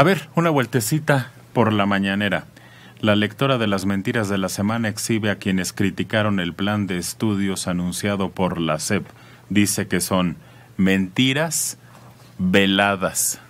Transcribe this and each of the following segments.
A ver, una vueltecita por la mañanera. La lectora de las mentiras de la semana exhibe a quienes criticaron el plan de estudios anunciado por la CEP. Dice que son mentiras veladas.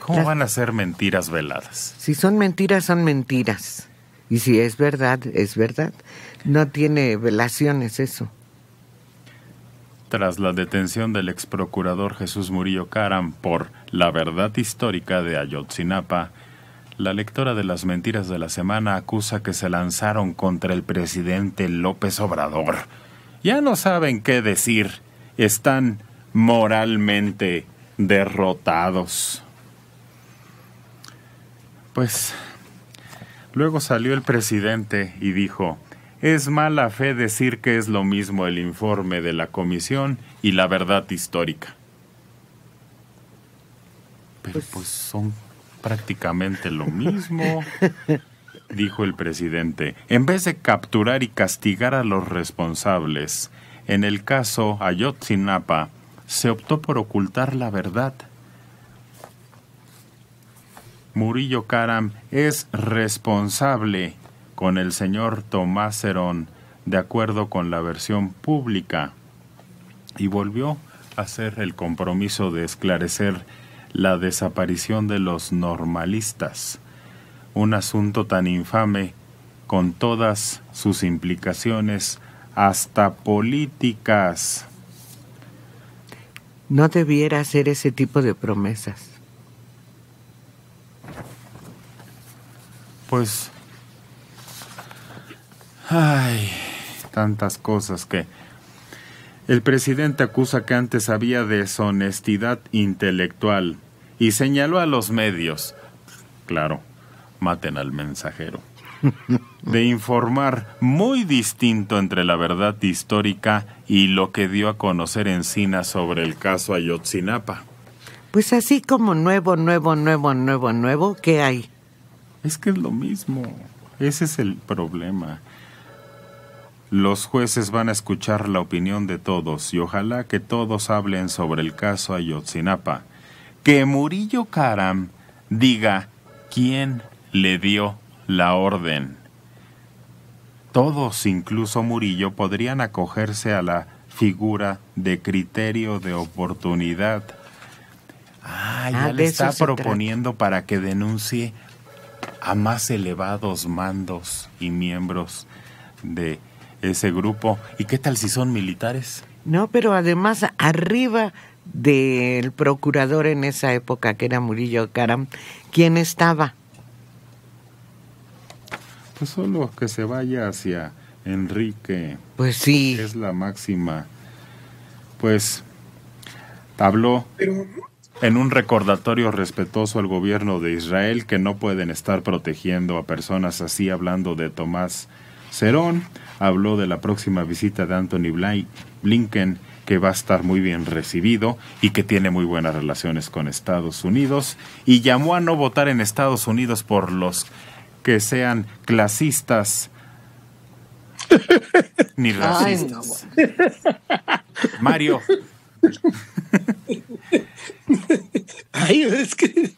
¿Cómo van a ser mentiras veladas? Si son mentiras, son mentiras. Y si es verdad, es verdad. No tiene velaciones eso tras la detención del exprocurador Jesús Murillo Caram por La verdad histórica de Ayotzinapa, la lectora de las mentiras de la semana acusa que se lanzaron contra el presidente López Obrador. Ya no saben qué decir. Están moralmente derrotados. Pues luego salió el presidente y dijo, es mala fe decir que es lo mismo el informe de la comisión y la verdad histórica. Pero pues, pues son prácticamente lo mismo, dijo el presidente. En vez de capturar y castigar a los responsables, en el caso Ayotzinapa, se optó por ocultar la verdad. Murillo Karam es responsable con el señor Tomás Cerón, de acuerdo con la versión pública, y volvió a hacer el compromiso de esclarecer la desaparición de los normalistas, un asunto tan infame con todas sus implicaciones, hasta políticas. No debiera hacer ese tipo de promesas. Pues Ay, tantas cosas que... El presidente acusa que antes había deshonestidad intelectual y señaló a los medios, claro, maten al mensajero, de informar muy distinto entre la verdad histórica y lo que dio a conocer Encina sobre el caso Ayotzinapa. Pues así como nuevo, nuevo, nuevo, nuevo, nuevo, ¿qué hay? Es que es lo mismo. Ese es el problema. Los jueces van a escuchar la opinión de todos y ojalá que todos hablen sobre el caso Ayotzinapa. Que Murillo Karam diga quién le dio la orden. Todos, incluso Murillo, podrían acogerse a la figura de criterio de oportunidad. Ah, ya ah, le está proponiendo para que denuncie a más elevados mandos y miembros de ese grupo. ¿Y qué tal si son militares? No, pero además arriba del procurador en esa época, que era Murillo Caram, ¿quién estaba? Pues solo que se vaya hacia Enrique. Pues sí. Es la máxima. Pues habló en un recordatorio respetuoso al gobierno de Israel que no pueden estar protegiendo a personas así hablando de Tomás Cerón habló de la próxima visita de Anthony Blinken que va a estar muy bien recibido y que tiene muy buenas relaciones con Estados Unidos y llamó a no votar en Estados Unidos por los que sean clasistas ni racistas. Mario. Ay, es que,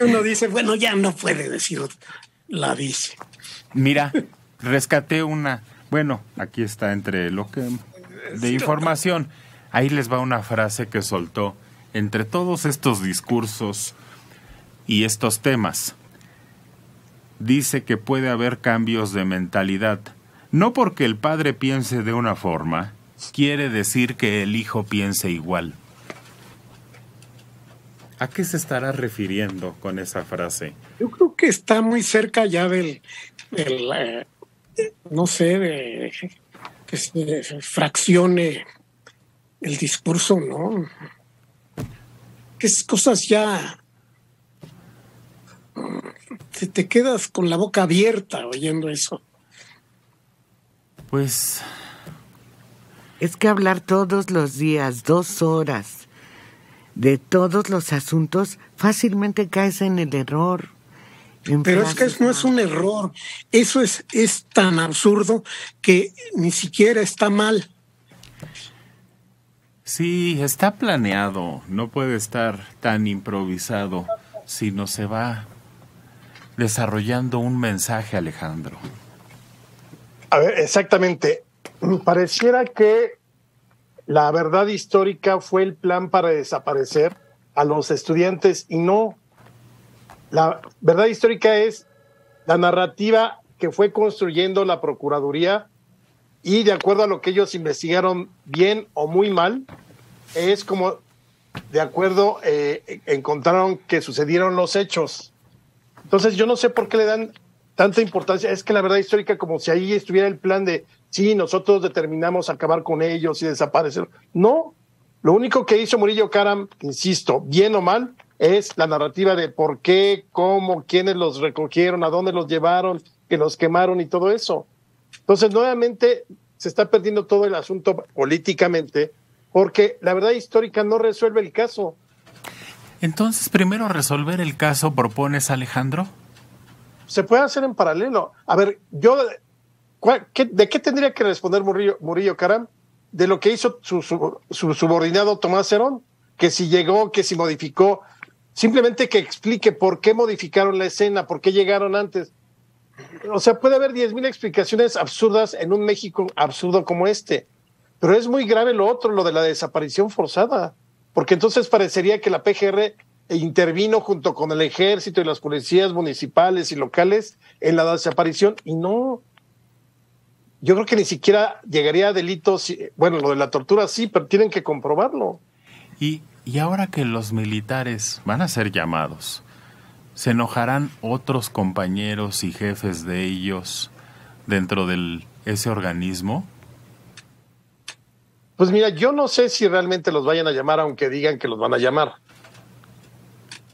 uno dice, bueno, ya no puede decir la dice. Mira, rescaté una. Bueno, aquí está entre lo que de información. Ahí les va una frase que soltó entre todos estos discursos y estos temas. Dice que puede haber cambios de mentalidad. No porque el padre piense de una forma, quiere decir que el hijo piense igual. ¿A qué se estará refiriendo con esa frase? Yo creo que está muy cerca ya del, eh, no sé, de que se fraccione el discurso, ¿no? Que es cosas ya... Mm, si te quedas con la boca abierta oyendo eso. Pues... Es que hablar todos los días, dos horas, de todos los asuntos, fácilmente caes en el error. Pero es que no es un error. Eso es, es tan absurdo que ni siquiera está mal. Sí, está planeado. No puede estar tan improvisado, si no se va desarrollando un mensaje, Alejandro. A ver, exactamente. Pareciera que la verdad histórica fue el plan para desaparecer a los estudiantes y no. La verdad histórica es la narrativa que fue construyendo la Procuraduría y de acuerdo a lo que ellos investigaron bien o muy mal, es como de acuerdo eh, encontraron que sucedieron los hechos. Entonces yo no sé por qué le dan tanta importancia. Es que la verdad histórica, como si ahí estuviera el plan de, si nosotros determinamos acabar con ellos y desaparecer. No, lo único que hizo Murillo Karam, insisto, bien o mal, es la narrativa de por qué, cómo, quiénes los recogieron, a dónde los llevaron, que los quemaron y todo eso. Entonces, nuevamente, se está perdiendo todo el asunto políticamente, porque la verdad histórica no resuelve el caso. Entonces, primero resolver el caso, propones Alejandro se puede hacer en paralelo. A ver, yo, ¿de qué tendría que responder Murillo, Murillo Caram? De lo que hizo su, subordinado Tomás Cerón, que si llegó, que si modificó, simplemente que explique por qué modificaron la escena, por qué llegaron antes. O sea, puede haber 10.000 explicaciones absurdas en un México absurdo como este, pero es muy grave lo otro, lo de la desaparición forzada, porque entonces parecería que la PGR intervino junto con el ejército y las policías municipales y locales en la desaparición y no, yo creo que ni siquiera llegaría a delitos, bueno, lo de la tortura sí, pero tienen que comprobarlo. Y, ahora que los militares van a ser llamados, ¿se enojarán otros compañeros y jefes de ellos dentro de ese organismo? Pues mira, yo no sé si realmente los vayan a llamar, aunque digan que los van a llamar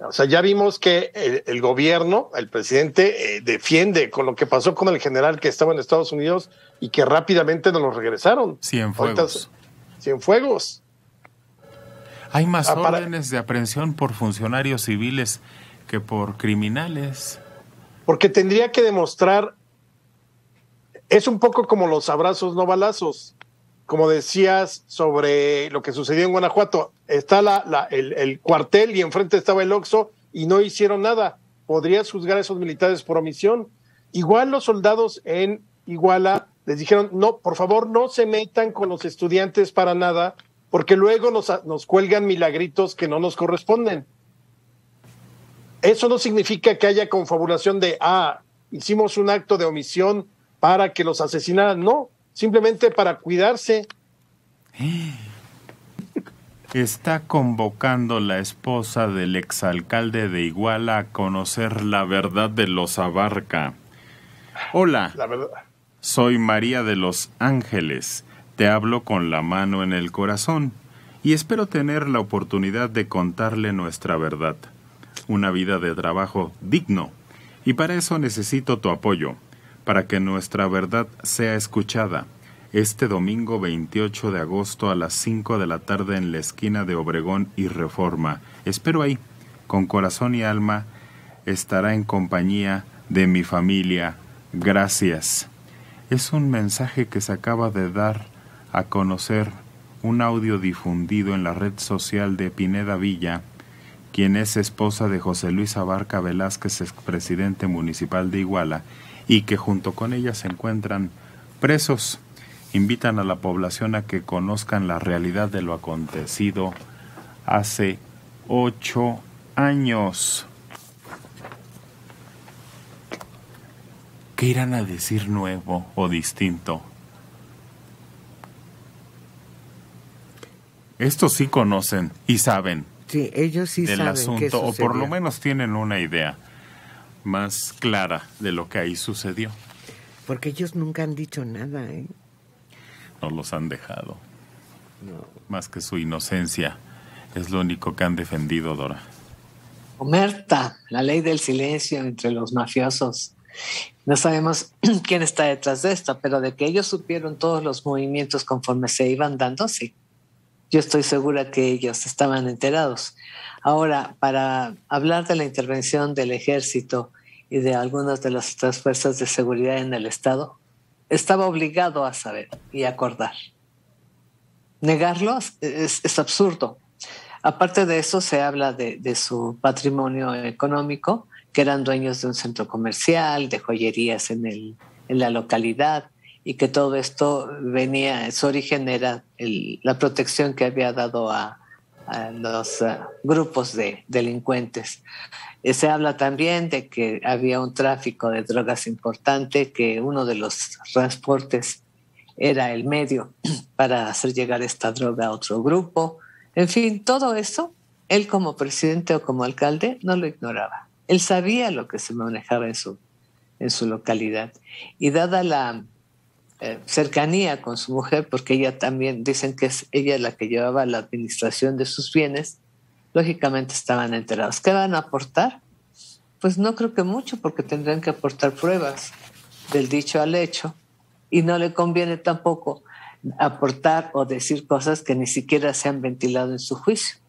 o sea, ya vimos que el, gobierno, el presidente, eh, defiende con lo que pasó con el general que estaba en Estados Unidos y que rápidamente nos lo regresaron. Cien fuegos. Hay más ah, órdenes de aprehensión por funcionarios civiles que por criminales. Porque tendría que demostrar. Es un poco como los abrazos no balazos como decías, sobre lo que sucedió en Guanajuato. Está la, el, cuartel y enfrente estaba el Oxo y no hicieron nada. ¿Podrías juzgar a esos militares por omisión? Igual los soldados en Iguala les dijeron, no, por favor, no se metan con los estudiantes para nada, porque luego nos, nos cuelgan milagritos que no nos corresponden. Eso no significa que haya confabulación de, ah, hicimos un acto de omisión para que los asesinaran. No, simplemente para cuidarse. Está convocando la esposa del exalcalde de Iguala a conocer la verdad de los Abarca. Hola. La verdad. Soy María de los Ángeles. Te hablo con la mano en el corazón y espero tener la oportunidad de contarle nuestra verdad. Una vida de trabajo digno. Y para eso necesito tu apoyo para que nuestra verdad sea escuchada este domingo 28 de agosto a las 5 de la tarde en la esquina de Obregón y Reforma. Espero ahí, con corazón y alma, estará en compañía de mi familia. Gracias. Es un mensaje que se acaba de dar a conocer un audio difundido en la red social de Pineda Villa, quien es esposa de José Luis Abarca Velázquez, expresidente municipal de Iguala, y que junto con ellas se encuentran presos. Invitan a la población a que conozcan la realidad de lo acontecido hace ocho años. ¿Qué irán a decir nuevo o distinto? Estos sí conocen y saben sí, ellos sí del asunto, o por lo menos tienen una idea más clara de lo que ahí sucedió. Porque ellos nunca han dicho nada, ¿eh? No los han dejado. Más que su inocencia. Es lo único que han defendido, Dora. Omerta, la ley del silencio entre los mafiosos. No sabemos quién está detrás de esto, pero de que ellos supieron todos los movimientos conforme se iban dando, sí yo estoy segura que ellos estaban enterados. Ahora, para hablar de la intervención del ejército y de algunas de las otras fuerzas de seguridad en el Estado, estaba obligado a saber y acordar. Negarlos es, absurdo. Aparte de eso, se habla de, su patrimonio económico, que eran dueños de un centro comercial, de joyerías en, en la localidad, y que todo esto venía, su origen era la protección que había dado a, los eh, grupos de delincuentes. Eh, se habla también de que había un tráfico de drogas importante, que uno de los transportes era el medio para hacer llegar esta droga a otro grupo. En fin, todo eso, él como presidente o como alcalde no lo ignoraba. Él sabía lo que se manejaba en su, en su localidad. Y dada la eh, cercanía con su mujer, porque ella también, dicen que es ella la que llevaba la administración de sus bienes, lógicamente estaban enterados. ¿Qué van a aportar? Pues no creo que mucho, porque tendrán que aportar pruebas del dicho al hecho, y no le conviene tampoco aportar o decir cosas que ni siquiera se han ventilado en su juicio.